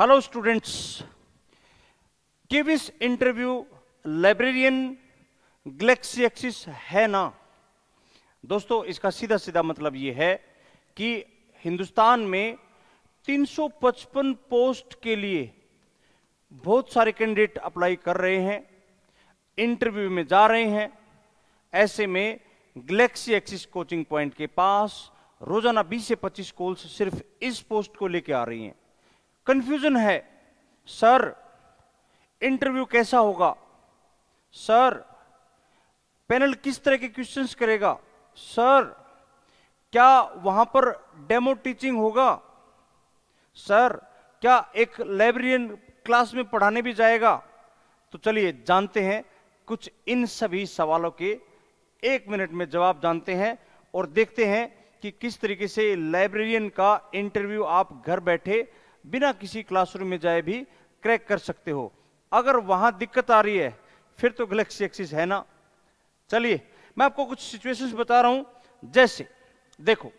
hello students give interview interview librarian galaxy axis है ना दोस्तों इसका सीधा सीधा मतलब यह है कि हिंदुस्तान में 355 पोस्ट के लिए बहुत सारे कैंडिडेट अप्लाई कर रहे हैं इंटरव्यू में जा रहे हैं ऐसे में गलेक्सी एक्सिस कोचिंग पॉइंट के पास रोजाना 20 से 25 कॉल्स सिर्फ इस पोस्ट को लेकर आ रही हैं कंफ्यूजन है सर इंटरव्यू कैसा होगा सर पैनल किस तरह के क्वेश्चंस करेगा सर क्या वहां पर डेमो टीचिंग होगा सर क्या एक लाइब्रेरियन क्लास में पढ़ाने भी जाएगा तो चलिए जानते हैं कुछ इन सभी सवालों के एक मिनट में जवाब जानते हैं और देखते हैं कि किस तरीके से लाइब्रेरियन का इंटरव्यू आप घर बैठे बिना किसी क्लासरूम में जाए भी क्रैक कर सकते हो अगर वहां दिक्कत आ रही है फिर तो गलेक्सी एक्सिस है ना चलिए मैं आपको कुछ सिचुएशंस बता रहा हूं जैसे देखो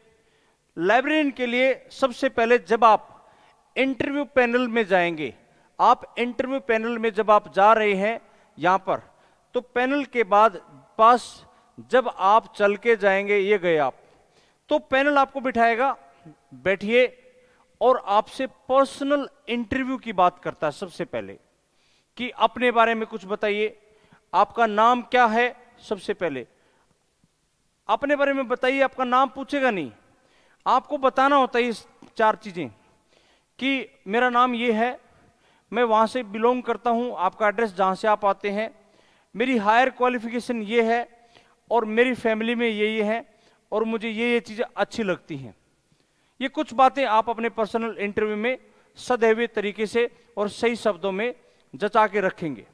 लाइब्रेरियन के लिए सबसे पहले जब आप इंटरव्यू पैनल में जाएंगे आप इंटरव्यू पैनल में जब आप जा रहे हैं यहां पर तो पैनल के बाद पास जब आप चल के जाएंगे ये गए आप तो पैनल आपको बिठाएगा बैठिए और आपसे पर्सनल इंटरव्यू की बात करता है सबसे पहले कि अपने बारे में कुछ बताइए आपका नाम क्या है सबसे पहले अपने बारे में बताइए आपका नाम पूछेगा नहीं आपको बताना होता है चार चीजें कि मेरा नाम ये है मैं वहां से बिलोंग करता हूँ आपका एड्रेस जहां से आप आते हैं मेरी हायर क्वालिफिकेशन ये है और मेरी फैमिली में ये ये है और मुझे ये ये चीज़ें अच्छी लगती हैं ये कुछ बातें आप अपने पर्सनल इंटरव्यू में सदैव तरीके से और सही शब्दों में जचा के रखेंगे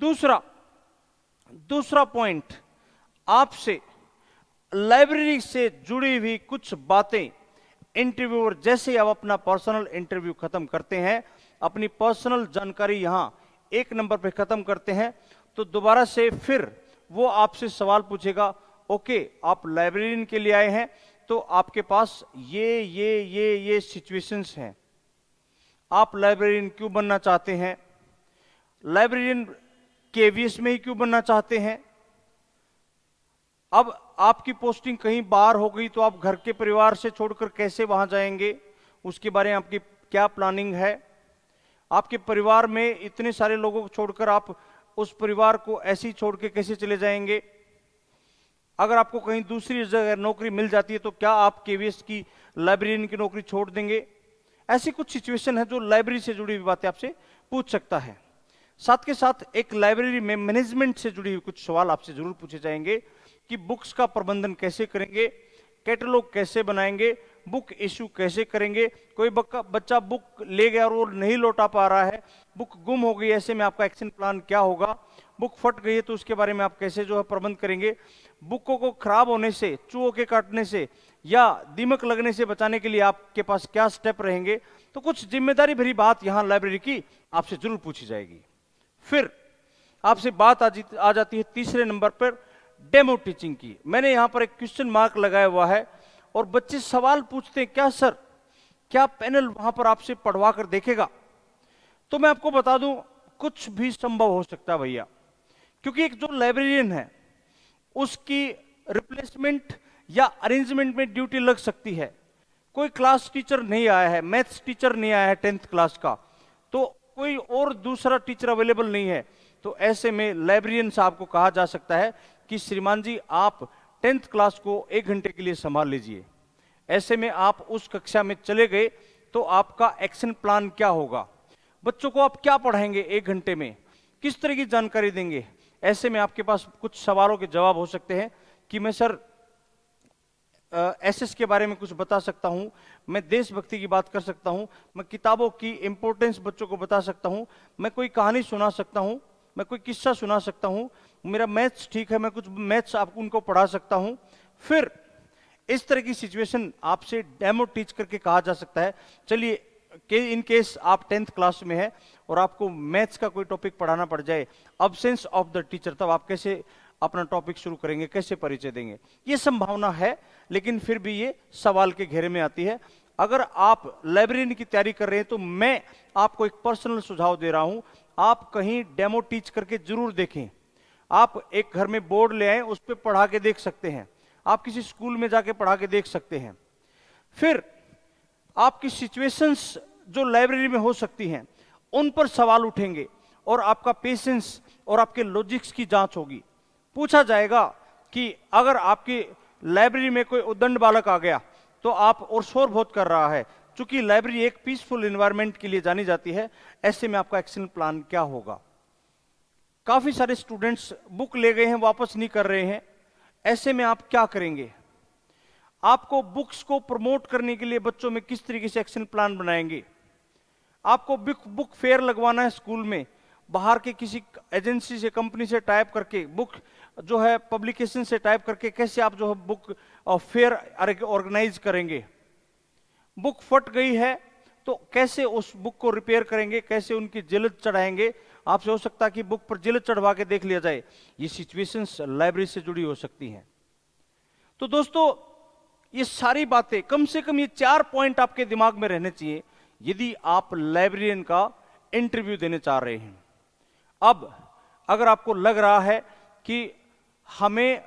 दूसरा दूसरा पॉइंट आपसे लाइब्रेरी से जुड़ी हुई कुछ बातें इंटरव्यूअर जैसे आप अपना पर्सनल इंटरव्यू खत्म करते हैं अपनी पर्सनल जानकारी यहां एक नंबर पे खत्म करते हैं तो दोबारा से फिर वो आपसे सवाल पूछेगा ओके आप लाइब्रेरियन के लिए आए हैं तो आपके पास ये ये ये ये सिचुएशंस हैं आप लाइब्रेरियन क्यों बनना चाहते हैं लाइब्रेरियन केवीएस में ही क्यों बनना चाहते हैं अब आपकी पोस्टिंग कहीं बाहर हो गई तो आप घर के परिवार से छोड़कर कैसे वहां जाएंगे उसके बारे में आपकी क्या प्लानिंग है आपके परिवार में इतने सारे लोगों को छोड़कर आप उस परिवार को ऐसे ही छोड़ कैसे चले जाएंगे अगर आपको कहीं दूसरी जगह नौकरी मिल जाती है तो क्या आप केवीएस की लाइब्रेरियन की नौकरी छोड़ देंगे ऐसी कुछ सिचुएशन है जो लाइब्रेरी से जुड़ी हुई बातें आपसे पूछ सकता है साथ के साथ एक लाइब्रेरी में मैनेजमेंट से जुड़ी हुई कुछ सवाल आपसे जरूर पूछे जाएंगे कि बुक्स का प्रबंधन कैसे करेंगे कैटलॉग कैसे बनाएंगे बुक इश्यू कैसे करेंगे कोई बच्चा बुक ले गया और वो नहीं लौटा पा रहा है बुक गुम हो गई ऐसे में आपका एक्शन प्लान क्या होगा बुक फट गई है तो उसके बारे में आप कैसे जो है प्रबंध करेंगे बुकों को खराब होने से चूहों के काटने से या दीमक लगने से बचाने के लिए आपके पास क्या स्टेप रहेंगे तो कुछ जिम्मेदारी भरी बात यहाँ लाइब्रेरी की आपसे जरूर पूछी जाएगी फिर आपसे बात आ जाती है तीसरे नंबर पर डेमो टीचिंग की मैंने यहाँ पर एक क्वेश्चन मार्क लगाया हुआ है और बच्चे सवाल पूछते हैं क्या सर क्या पैनल वहां पर आपसे पढ़वा कर देखेगा तो मैं आपको बता दूं कुछ भी संभव हो सकता है भैया क्योंकि एक जो लाइब्रेरियन है उसकी रिप्लेसमेंट या अरेंजमेंट में ड्यूटी लग सकती है कोई क्लास टीचर नहीं आया है मैथ्स टीचर नहीं आया है टेंथ क्लास का तो कोई और दूसरा टीचर अवेलेबल नहीं है तो ऐसे में लाइब्रेरियन साहब को कहा जा सकता है कि श्रीमान जी आप टेंथ क्लास को एक घंटे के लिए संभाल लीजिए ऐसे में आप उस कक्षा में चले गए तो आपका एक्शन प्लान क्या होगा बच्चों को आप क्या पढ़ाएंगे एक घंटे में किस तरह की जानकारी देंगे ऐसे में आपके पास कुछ सवालों के जवाब हो सकते हैं कि मैं सर एसएस के बारे में कुछ बता सकता हूं मैं देशभक्ति की बात कर सकता हूं मैं किताबों की इंपोर्टेंस बच्चों को बता सकता हूं मैं कोई कहानी सुना सकता हूं मैं कोई किस्सा सुना सकता हूं मेरा मैथ्स ठीक है मैं कुछ मैथ्स आपको उनको पढ़ा सकता हूं फिर इस तरह की सिचुएशन आपसे डेमो टीच करके कहा जा सकता है चलिए के इन केस आप टेंथ क्लास में है और आपको मैथ्स का कोई टॉपिक पढ़ाना पड़ जाए अबसेंस ऑफ द टीचर तब आप कैसे अपना टॉपिक शुरू करेंगे कैसे परिचय देंगे ये संभावना है लेकिन फिर भी ये सवाल के घेरे में आती है अगर आप लाइब्रेरी की तैयारी कर रहे हैं तो मैं आपको एक पर्सनल सुझाव दे रहा हूं आप कहीं डेमो टीच करके जरूर देखें आप एक घर में बोर्ड ले आए उस पर पढ़ा के देख सकते हैं आप किसी स्कूल में जाके पढ़ा के देख सकते हैं फिर आपकी सिचुएशंस जो लाइब्रेरी में हो सकती हैं उन पर सवाल उठेंगे और आपका पेशेंस और आपके लॉजिक्स की जांच होगी पूछा जाएगा कि अगर आपकी लाइब्रेरी में कोई उदंड बालक आ गया तो आप और शोर बहुत कर रहा है चूंकि लाइब्रेरी एक पीसफुल इन्वायरमेंट के लिए जानी जाती है ऐसे में आपका एक्शन प्लान क्या होगा काफी सारे स्टूडेंट्स बुक ले गए हैं वापस नहीं कर रहे हैं ऐसे में आप क्या करेंगे आपको बुक्स को प्रमोट करने के लिए बच्चों में किस तरीके से एक्शन प्लान बनाएंगे आपको बुक बुक फेयर लगवाना है स्कूल में बाहर के किसी एजेंसी से कंपनी से टाइप करके बुक जो है पब्लिकेशन से टाइप करके कैसे आप जो है बुक फेयर ऑर्गेनाइज करेंगे बुक फट गई है तो कैसे उस बुक को रिपेयर करेंगे कैसे उनकी जिलत चढ़ाएंगे आपसे हो सकता है कि बुक पर जिलत चढ़वा के देख लिया जाए ये सिचुएशंस लाइब्रेरी से जुड़ी हो सकती हैं तो दोस्तों ये सारी बातें कम से कम ये चार पॉइंट आपके दिमाग में रहने चाहिए यदि आप लाइब्रेरियन का इंटरव्यू देने चाह रहे हैं अब अगर आपको लग रहा है कि हमें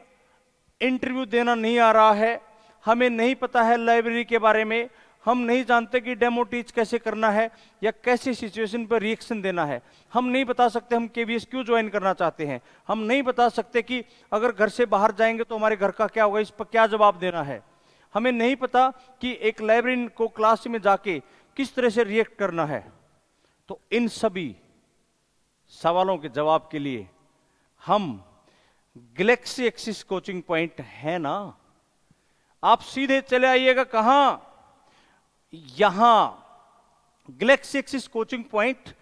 इंटरव्यू देना नहीं आ रहा है हमें नहीं पता है लाइब्रेरी के बारे में हम नहीं जानते कि डेमो टीच कैसे करना है या कैसे सिचुएशन पर रिएक्शन देना है हम नहीं बता सकते हम के क्यों ज्वाइन करना चाहते हैं हम नहीं बता सकते कि अगर घर से बाहर जाएंगे तो हमारे घर का क्या होगा इस पर क्या जवाब देना है हमें नहीं पता कि एक लाइब्रेरी को क्लास में जाके किस तरह से रिएक्ट करना है तो इन सभी सवालों के जवाब के लिए हम गैलेक्सी एक्सिस कोचिंग पॉइंट है ना आप सीधे चले आइएगा कहा यहां Galaxy Axis coaching point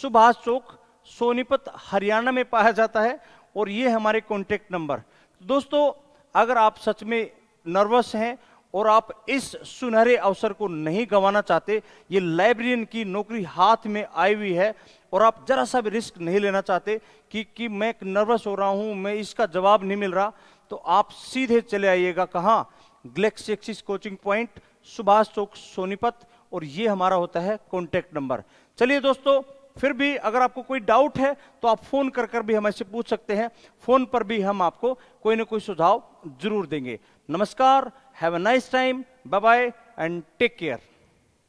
Subhash Chowk Sonipat Haryana में पाया जाता है और ये हमारे कॉन्टेक्ट नंबर दोस्तों अगर आप सच में नर्वस हैं और आप इस सुनहरे अवसर को नहीं गंवाना चाहते ये लाइब्रेरियन की नौकरी हाथ में आई हुई है और आप जरा सा भी रिस्क नहीं लेना चाहते कि कि मैं नर्वस हो रहा हूँ मैं इसका जवाब नहीं मिल रहा तो आप सीधे चले आइएगा कहाँ Galaxy Axis coaching point Subhash Chowk Sonipat और ये हमारा होता है कॉन्टेक्ट नंबर चलिए दोस्तों फिर भी अगर आपको कोई डाउट है तो आप फोन कर कर भी हमें से पूछ सकते हैं फोन पर भी हम आपको कोई ना कोई सुझाव जरूर देंगे नमस्कार Have a nice time. Bye-bye and take care.